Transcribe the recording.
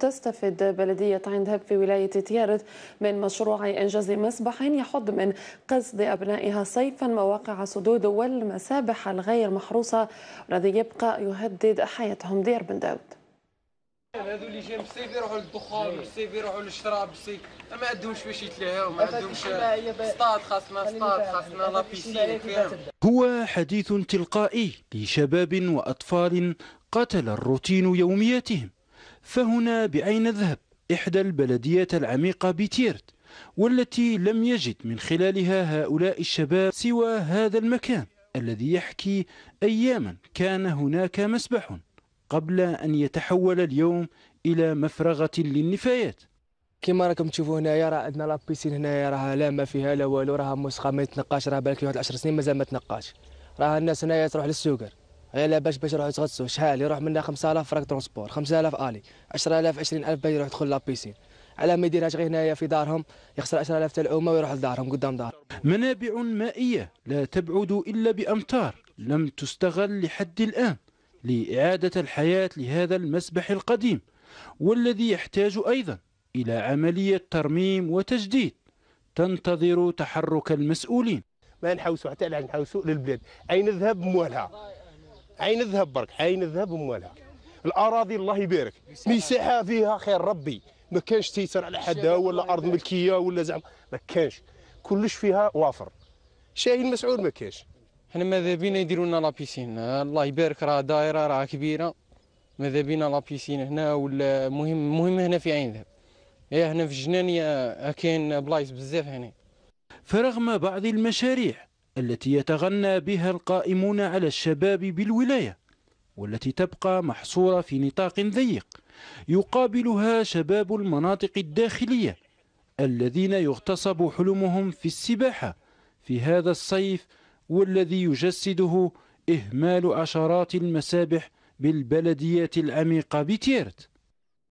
تستفيد بلدية عين دهب في ولاية تيارت من مشروع إنجاز مسبح يحد من قصد أبنائها صيفا مواقع سدود والمسابح الغير محروسة والذي يبقى يهدد حياتهم دير بن داود هذو اللي جايين بالصيف يروحوا للدخان بالصيف يروحوا للشراب بالصيف ما عندهمش باش ما عندهمش خاصنا خاصنا هو حديث تلقائي لشباب واطفال قتل الروتين يومياتهم فهنا بأين نذهب؟ إحدى البلديات العميقة بتيرت والتي لم يجد من خلالها هؤلاء الشباب سوى هذا المكان الذي يحكي أياما كان هناك مسبح قبل أن يتحول اليوم إلى مفرغة للنفايات كما راكم تشوفوا هنايا راه عندنا لابيسين هنايا راه لا ما فيها لا والو راها مسخه ما يتنقاش راه بالك واحد 10 سنين مازال ما تنقاش راه الناس هنايا تروح للسوقر لا باش باش يروحوا يتغطسوا شحال يروح منا 5000 فراك ترونسبور 5000 الي 10000 20000 باش يروح يدخل لابيسين على ما يديرهاش غير هنايا في دارهم يخسر 10000 تاع العومه ويروح لدارهم قدام دارهم منابع مائيه لا تبعد الا بامتار لم تستغل لحد الان لاعاده الحياه لهذا المسبح القديم والذي يحتاج ايضا الى عمليه ترميم وتجديد تنتظر تحرك المسؤولين ما نحوسوا حتى لا نحوسوا للبلاد اين نذهب موالها عين الذهب برك عين الذهب ومالها الاراضي الله يبارك مساحه فيها خير ربي ما كانش تيسر على حد ولا ارض ملكيه ولا زعما ما كانش كلش فيها وافر شاهين مسعود ما كانش حنا ماذا بينا يديروا لنا لابيسين الله يبارك راه دايره راه كبيره ماذا بينا لابيسين هنا ولا مهم مهم هنا في عين ذهب يا إيه، هنا في الجنان كاين بلايص بزاف هنا فرغم بعض المشاريع التي يتغنى بها القائمون على الشباب بالولاية والتي تبقى محصورة في نطاق ضيق يقابلها شباب المناطق الداخلية الذين يغتصب حلمهم في السباحة في هذا الصيف والذي يجسده إهمال عشرات المسابح بالبلديات العميقة بتيرت